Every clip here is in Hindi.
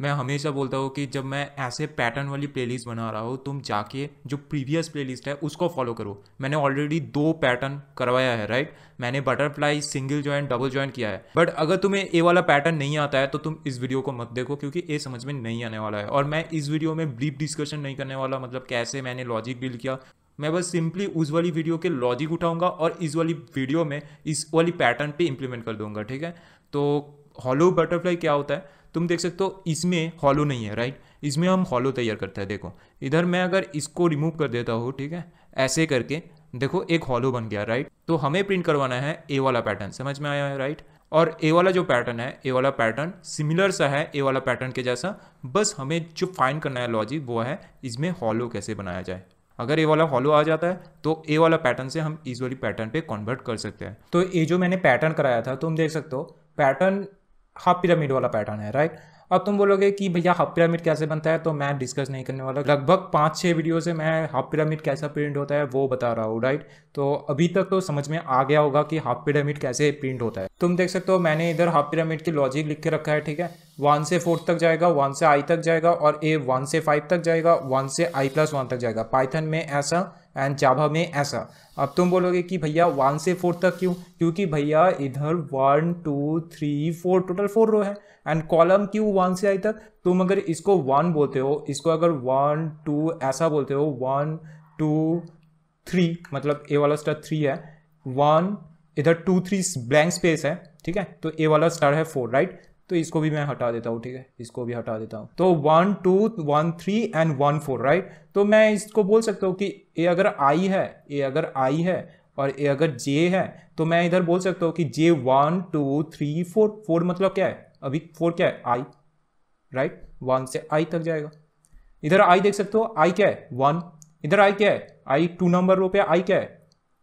मैं हमेशा बोलता हूँ कि जब मैं ऐसे पैटर्न वाली प्लेलिस्ट बना रहा हूँ तुम जाके जो प्रीवियस प्लेलिस्ट है उसको फॉलो करो मैंने ऑलरेडी दो पैटर्न करवाया है राइट मैंने butterfly single join double join किया है बट अगर तुम्हें ए वाला पैटर्न नहीं आता है तो तुम इस वीडियो को मत देखो क्योंकि ये समझ में नहीं आने वाला है और मैं इस वीडियो में ब्रीफ डिस्कशन नहीं करने वाला मतलब कैसे मैंने लॉजिक बिल्ड किया मैं बस सिंपली उस वाली वीडियो के लॉजिक उठाऊंगा और इस वाली वीडियो में इस वाली पैटर्न पे इम्प्लीमेंट कर दूंगा ठीक है तो हॉलो बटरफ्लाई क्या होता है तुम देख सकते हो इसमें हॉलो नहीं है राइट इसमें हम हॉलो तैयार करते हैं देखो इधर मैं अगर इसको रिमूव कर देता हूँ ठीक है ऐसे करके देखो एक हॉलो बन गया राइट तो हमें प्रिंट करवाना है ए वाला पैटर्न समझ में आया है राइट और ए वाला जो पैटर्न है ए वाला पैटर्न सिमिलर सा है ए वाला पैटर्न के जैसा बस हमें जो फाइन करना है लॉजिक वो है इसमें हॉलो कैसे बनाया जाए अगर ए वाला हॉलो आ जाता है तो ए वाला पैटर्न से हम इस वाली पैटर्न पे कन्वर्ट कर सकते हैं तो ये जो मैंने पैटर्न कराया था तुम देख सकते हो पैटर्न हाफ पिरामिड वाला पैटर्न है राइट अब तुम बोलोगे कि भैया हाफ पिरामिड कैसे बनता है तो मैं डिस्कस नहीं करने वाला लगभग पांच छह वीडियो से मैं हाफ पिरामिड कैसा प्रिंट होता है वो बता रहा हूँ राइट तो अभी तक तो समझ में आ गया होगा कि हाफ पिरामिड कैसे प्रिंट होता है तुम देख सकते हो मैंने इधर हाफ पिरामिड की लॉजिक लिख के रखा है ठीक है वन से फोर्थ तक जाएगा वन से आई तक जाएगा और ए वन से फाइव तक जाएगा वन से आई प्लस वन तक जाएगा पाइथन में ऐसा एंड जाभा में ऐसा अब तुम बोलोगे कि भैया वन से फोर तक क्यों क्योंकि भैया इधर one two three four total four row है एंड कॉलम क्यों वन वन से आई तक तुम अगर इसको वन बोलते हो इसको अगर वन टू ऐसा बोलते हो वन टू थ्री मतलब ए वाला स्टार थ्री है वन इधर टू थ्री ब्लैंक स्पेस है ठीक है तो ए वाला स्टार है फोर राइट तो इसको भी मैं हटा देता हूँ ठीक है इसको भी हटा देता हूँ तो one two one three and one four right तो मैं इसको बोल सकता हूँ कि ए अगर आई है ए अगर आई है और ए अगर जे है तो मैं इधर बोल सकता हूँ कि J one two three four four मतलब क्या है अभी फोर क्या है आई राइट वन से आई तक जाएगा इधर आई देख सकते हो आई क्या है वन इधर आई क्या है आई टू नंबर रो पे आई क्या है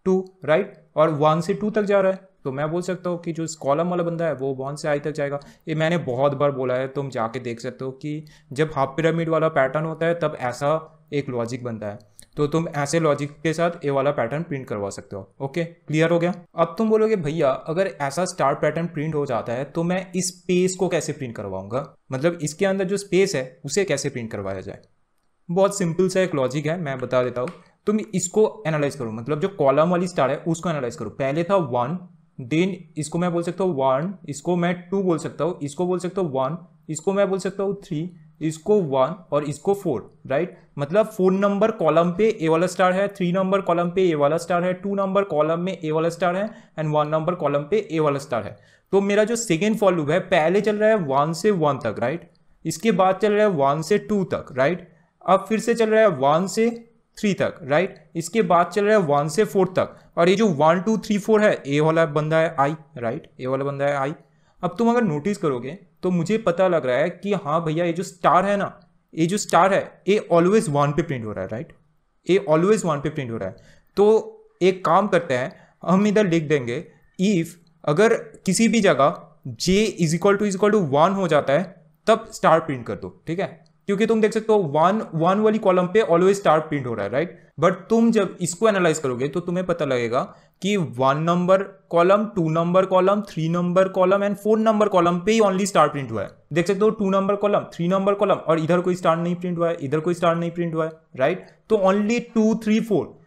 टू राइट और वन से टू तक जा रहा है तो मैं बोल सकता हूँ कि जो इस कॉलम वाला बंदा है वो वन से आई तक जाएगा ये मैंने बहुत बार बोला है तुम जाके देख सकते हो कि जब हाफ पिरामिड वाला पैटर्न होता है तब ऐसा एक लॉजिक बनता है तो तुम ऐसे लॉजिक के साथ ए वाला पैटर्न प्रिंट करवा सकते हो ओके क्लियर हो गया अब तुम बोलोगे भैया अगर ऐसा स्टार पैटर्न प्रिंट हो जाता है तो मैं इस स्पेस को कैसे प्रिंट करवाऊंगा मतलब इसके अंदर जो स्पेस है उसे कैसे प्रिंट करवाया जाए बहुत सिंपल सा एक लॉजिक है मैं बता देता हूँ तुम इसको एनालाइज करो मतलब जो कॉलम वाली स्टार है उसको एनालाइज करो पहले था वन देन इसको मैं बोल सकता हूँ वन इसको मैं टू बोल सकता हूँ इसको बोल सकता हूँ वन इसको मैं बोल सकता हूँ थ्री इसको वन और इसको फोर राइट मतलब फोर नंबर कॉलम पे ए वाला स्टार है थ्री नंबर कॉलम पे ए वाला स्टार है टू नंबर कॉलम में ए वाला स्टार है एंड वन नंबर कॉलम पे ए वाला स्टार है तो मेरा जो सेकेंड फॉर लूप है पहले चल रहा है वन से वन तक राइट इसके बाद चल रहा है वन से टू तक राइट अब फिर से चल रहा है वन से थ्री तक राइट इसके बाद चल रहा है वन से फोर तक और ये जो वन टू थ्री फोर है ए वाला बंदा है आई राइट ए वाला बंदा है आई अब तुम अगर नोटिस करोगे तो मुझे पता लग रहा है कि हाँ भैया ये जो स्टार है ना ये जो स्टार है ये ऑलवेज वन पे प्रिंट हो रहा है राइट ये ऑलवेज वन पे प्रिंट हो रहा है तो एक काम करते हैं हम इधर लिख देंगे इफ़ अगर किसी भी जगह J is equal to is equal to one हो जाता है तब स्टार प्रिंट कर दो ठीक है क्योंकि तुम देख सकते हो वन वन वाली कॉलम पे ऑलवेज स्टार प्रिंट हो रहा है राइट बट तुम जब इसको एनालाइज करोगे तो तुम्हें पता लगेगा कि one number column two number column three number column and four number column पे ही ओनली स्टार प्रिंट हुआ है देख सकते हो two number column three number column और इधर कोई स्टार नहीं प्रिंट हुआ है इधर कोई स्टार नहीं प्रिंट हुआ है राइट तो ओनली टू थ्री फोर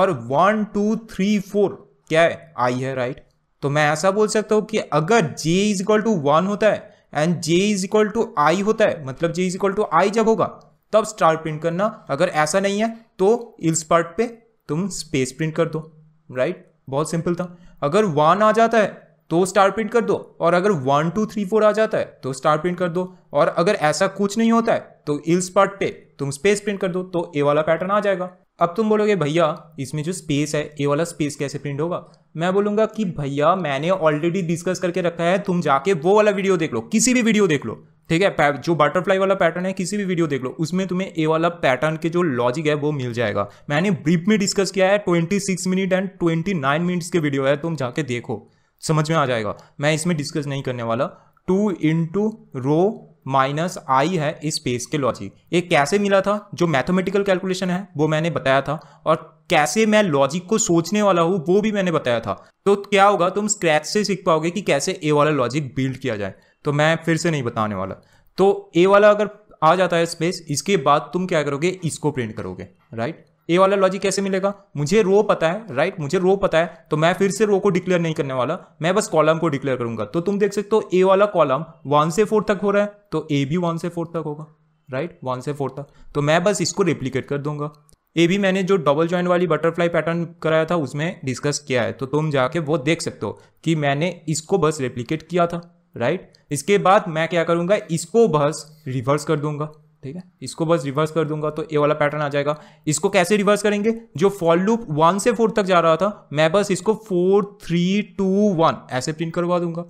और वन टू थ्री फोर क्या है आई है राइट तो मैं ऐसा बोल सकता हूं कि अगर J is equal to one होता है and J is equal to I होता है मतलब J is equal to I जब होगा तब स्टार प्रिंट करना अगर ऐसा नहीं है तो इल्स पार्ट पे तुम स्पेस प्रिंट कर दो राइट बहुत सिंपल था अगर वन आ जाता है तो स्टार प्रिंट कर दो और अगर वन टू थ्री फोर आ जाता है तो स्टार प्रिंट कर दो और अगर ऐसा कुछ नहीं होता है तो इल्स पार्ट पे तुम स्पेस प्रिंट कर दो तो ए वाला पैटर्न आ जाएगा अब तुम बोलोगे भैया इसमें जो स्पेस है ए वाला स्पेस कैसे प्रिंट होगा मैं बोलूँगा कि भैया मैंने ऑलरेडी डिस्कस करके रखा है तुम जाके वो वाला वीडियो देख लो किसी भी वीडियो देख लो ठीक है जो बटरफ्लाई वाला पैटर्न है किसी भी वीडियो देख लो उसमें तुम्हें ए वाला पैटर्न के जो लॉजिक है वो मिल जाएगा मैंने ब्रीफ में डिस्कस किया है 26 मिनट एंड 29 मिनट्स के वीडियो है तुम जाके देखो समझ में आ जाएगा मैं इसमें डिस्कस नहीं करने वाला two into row minus I है इस स्पेस के लॉजिक ये कैसे मिला था जो मैथमेटिकल कैलकुलेशन है वो मैंने बताया था और कैसे मैं लॉजिक को सोचने वाला हूँ वो भी मैंने बताया था तो क्या होगा तुम स्क्रैच से सीख पाओगे कि कैसे ए वाला लॉजिक बिल्ड किया जाए तो मैं फिर से नहीं बताने वाला तो ए वाला अगर आ जाता है स्पेस इसके बाद तुम क्या करोगे इसको प्रिंट करोगे राइट ए वाला लॉजिक कैसे मिलेगा मुझे रो पता है राइट मुझे रो पता है तो मैं फिर से रो को डिक्लेयर नहीं करने वाला मैं बस कॉलम को डिक्लेयर करूंगा तो तुम देख सकते हो ए वाला कॉलम वन से फोर तक हो रहा है तो ए भी वन से फोर तक होगा राइट वन से फोर तक तो मैं बस इसको रेप्लीकेट कर दूंगा ये भी मैंने जो डबल जॉइंट वाली बटरफ्लाई पैटर्न कराया था उसमें डिस्कस किया है तो तुम जाके वो देख सकते हो कि मैंने इसको बस रेप्लीकेट किया था राइट इसके बाद मैं क्या करूंगा इसको बस रिवर्स कर दूंगा ठीक है इसको बस रिवर्स कर दूंगा तो ये वाला पैटर्न आ जाएगा इसको कैसे रिवर्स करेंगे जो फॉल लूप वन से फोर तक जा रहा था मैं बस इसको फोर थ्री टू वन ऐसे प्रिंट करवा दूंगा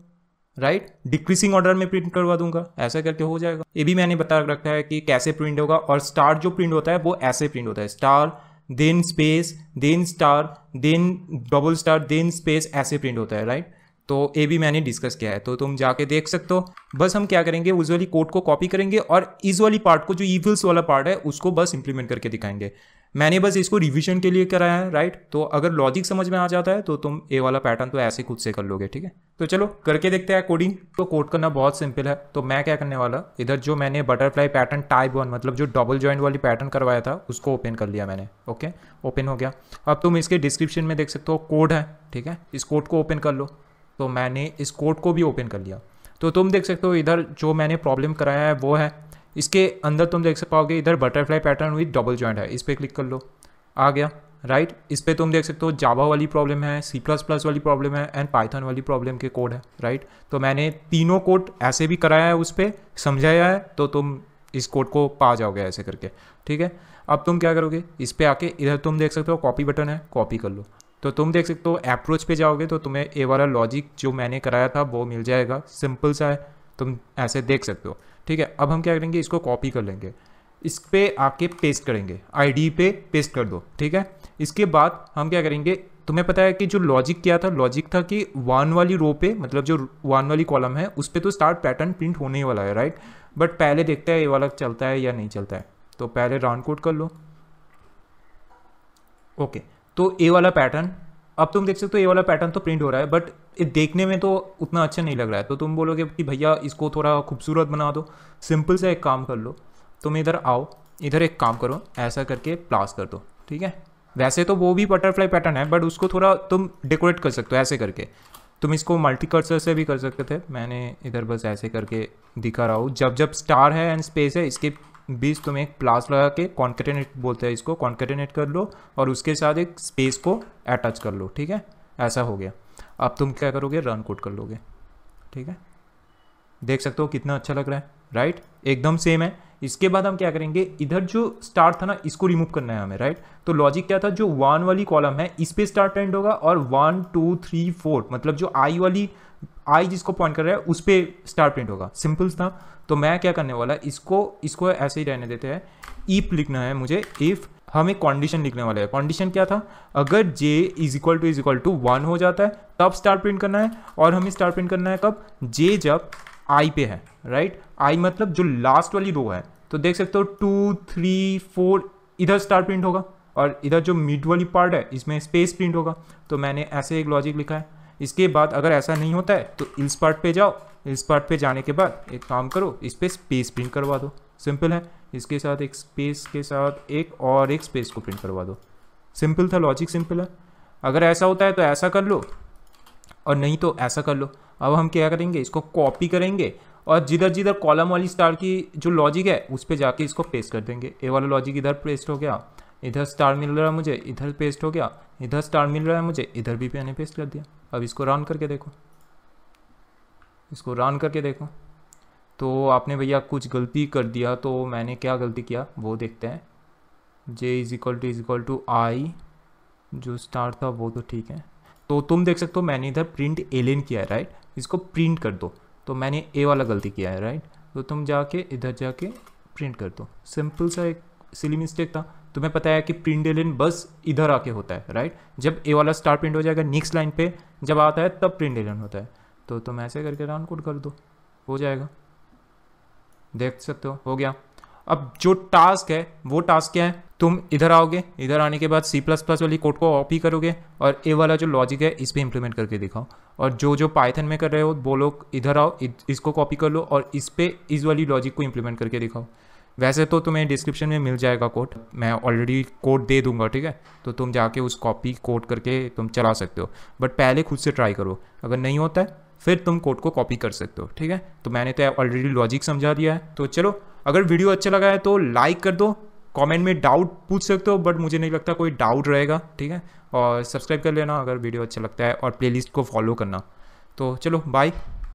राइट डिक्रीसिंग ऑर्डर में प्रिंट करवा दूंगा ऐसा करके हो जाएगा ये भी मैंने बता रखा है कि कैसे प्रिंट होगा और स्टार जो प्रिंट होता है वो ऐसे प्रिंट होता है star then space then star then double star then space ऐसे प्रिंट होता है राइट तो ये भी मैंने डिस्कस किया है तो तुम जाके देख सकते हो बस हम क्या करेंगे उस वाली कोड को कॉपी करेंगे और इस वाली पार्ट को जो ईविल्स वाला पार्ट है उसको बस इंप्लीमेंट करके दिखाएंगे मैंने बस इसको रिविजन के लिए कराया है राइट तो अगर लॉजिक समझ में आ जाता है तो तुम ए वाला पैटर्न तो ऐसे खुद से कर लोगे ठीक है तो चलो करके देखते हैं कोडिंग तो कोड करना बहुत सिंपल है तो मैं क्या करने वाला इधर जो मैंने बटरफ्लाई पैटर्न टाइप वन मतलब जो डबल ज्वाइंट वाली पैटर्न करवाया था उसको ओपन कर लिया मैंने ओके ओपन हो गया अब तुम इसके डिस्क्रिप्शन में देख सकते हो कोड है ठीक है इस कोड को ओपन कर लो तो मैंने इस कोड को भी ओपन कर लिया तो तुम देख सकते हो इधर जो मैंने प्रॉब्लम कराया है वो है इसके अंदर तुम देख सक पाओगे इधर butterfly pattern with double joint है इस पर क्लिक कर लो आ गया राइट right? इस पर तुम देख सकते हो जावा वाली प्रॉब्लम है सी प्लस प्लस वाली प्रॉब्लम है एंड पाइथन वाली प्रॉब्लम के कोड है राइट right? तो मैंने तीनों कोड ऐसे भी कराया है उस पर समझाया है तो तुम इस कोड को पा जाओगे ऐसे करके ठीक है अब तुम क्या करोगे इस पर आके इधर तुम देख सकते हो कॉपी बटन है कॉपी कर लो तो तुम देख सकते हो अप्रोच पे जाओगे तो तुम्हें ये वाला लॉजिक जो मैंने कराया था वो मिल जाएगा सिंपल सा है तुम ऐसे देख सकते हो ठीक है अब हम क्या करेंगे इसको कॉपी कर लेंगे इस पर आके पेस्ट करेंगे आईडी पे पेस्ट कर दो ठीक है इसके बाद हम क्या करेंगे तुम्हें पता है कि जो लॉजिक क्या था लॉजिक था कि वन वाली रो पे मतलब जो वन वाली कॉलम है उस पर तो स्टार्ट पैटर्न प्रिंट होने ही वाला है राइट बट पहले देखते हैं ये वाला चलता है या नहीं चलता है तो पहले राउंड कोड कर लो ओके तो ए वाला पैटर्न अब तुम देख सकते हो ए वाला पैटर्न तो प्रिंट हो रहा है बट देखने में तो उतना अच्छा नहीं लग रहा है तो तुम बोलोगे कि भैया इसको थोड़ा खूबसूरत बना दो सिंपल सा एक काम कर लो तुम इधर आओ इधर एक काम करो ऐसा करके प्लास कर दो ठीक है वैसे तो वो भी बटरफ्लाई पैटर्न है बट उसको थोड़ा तुम डेकोरेट कर सकते हो ऐसे करके तुम इसको मल्टी कर्सर से भी कर सकते थे मैंने इधर बस ऐसे करके दिखा रहा हूँ जब जब स्टार है एंड स्पेस है इसके बीच तुम एक प्लास लगा के कॉन्केटेनेट बोलते हैं इसको कॉन्केटेनेट कर लो और उसके साथ एक स्पेस को अटैच कर लो ठीक है ऐसा हो गया अब तुम क्या करोगे रन कोड कर लोगे ठीक है देख सकते हो कितना अच्छा लग रहा है राइट एकदम सेम है इसके बाद हम क्या करेंगे इधर जो स्टार्ट था ना इसको रिमूव करना है हमें राइट तो लॉजिक क्या था जो वन वाली कॉलम है इस पर स्टार्ट एंड होगा और वन टू थ्री फोर मतलब जो आई वाली आई जिसको पॉइंट कर रहा है उस पर स्टार प्रिंट होगा सिंपल था तो मैं क्या करने वाला इसको इसको ऐसे ही रहने देते हैं ईप लिखना है मुझे इफ़ हम एक कंडीशन लिखने वाले हैं कंडीशन क्या था अगर J is equal to is equal to one हो जाता है तब स्टार प्रिंट करना है और हमें स्टार प्रिंट करना है कब जे जब आई पे है राइट आई मतलब जो लास्ट वाली रो है तो देख सकते हो टू थ्री फोर इधर स्टार प्रिंट होगा और इधर जो मिड वाली पार्ट है इसमें स्पेस प्रिंट होगा तो मैंने ऐसे एक लॉजिक लिखा है इसके बाद अगर ऐसा नहीं होता है तो इल्सपार्ट पार्ट पे जाओ इल्स पार्ट पे जाने के बाद एक काम करो इस पर स्पेस प्रिंट करवा दो सिंपल है इसके साथ एक स्पेस के साथ एक और एक स्पेस को प्रिंट करवा दो सिंपल था लॉजिक सिंपल है अगर ऐसा होता है तो ऐसा कर लो और नहीं तो ऐसा कर लो अब हम क्या करेंगे इसको कॉपी करेंगे और जिधर जिधर कॉलम वाली स्टार की जो लॉजिक है उस पर जाके इसको पेस्ट कर देंगे ए वाला लॉजिक इधर पेस्ट हो गया इधर स्टार मिल रहा है मुझे इधर पेस्ट हो गया इधर स्टार मिल रहा है मुझे इधर भी मैंने पेस्ट कर दिया अब इसको रन करके देखो इसको रन करके देखो तो आपने भैया कुछ गलती कर दिया तो मैंने क्या गलती किया वो देखते हैं J is equal to is equal to I जो स्टार था वो तो ठीक है तो तुम देख सकते हो मैंने इधर प्रिंट एलिन किया है राइट इसको प्रिंट कर दो तो मैंने ए वाला गलती किया है राइट तो तुम जाके इधर जाके प्रिंट कर दो सिंपल सा एक सिली मिस्टेक था तुम्हें पता है कि प्रिंडेलिन बस इधर आके होता है राइट जब ए वाला स्टार प्रिंट हो जाएगा नेक्स्ट लाइन पे जब आता है तब प्रिंडेलिन होता है तो तुम ऐसे करके राउंड कोड कर दो हो जाएगा देख सकते हो हो गया अब जो टास्क है वो टास्क क्या है तुम इधर आओगे इधर आने के बाद सी प्लस प्लस वाली कोड को कॉपी करोगे और ए वाला जो लॉजिक है इस पर इंप्लीमेंट करके दिखाओ और जो जो पाइथन में कर रहे हो वो लोग इधर आओ इसको कॉपी कर लो और इस पर इस वाली लॉजिक को इंप्लीमेंट करके दिखाओ वैसे तो तुम्हें डिस्क्रिप्शन में मिल जाएगा कोड मैं ऑलरेडी कोड दे दूंगा ठीक है तो तुम जाके उस कॉपी कोड करके तुम चला सकते हो बट पहले खुद से ट्राई करो अगर नहीं होता है फिर तुम कोड को कॉपी कर सकते हो ठीक है तो मैंने तो ऑलरेडी लॉजिक समझा दिया है तो चलो अगर वीडियो अच्छा लगा है तो लाइक कर दो कमेंट में डाउट पूछ सकते हो बट मुझे नहीं लगता कोई डाउट रहेगा ठीक है और सब्सक्राइब कर लेना अगर वीडियो अच्छा लगता है और प्लेलिस्ट को फॉलो करना तो चलो बाय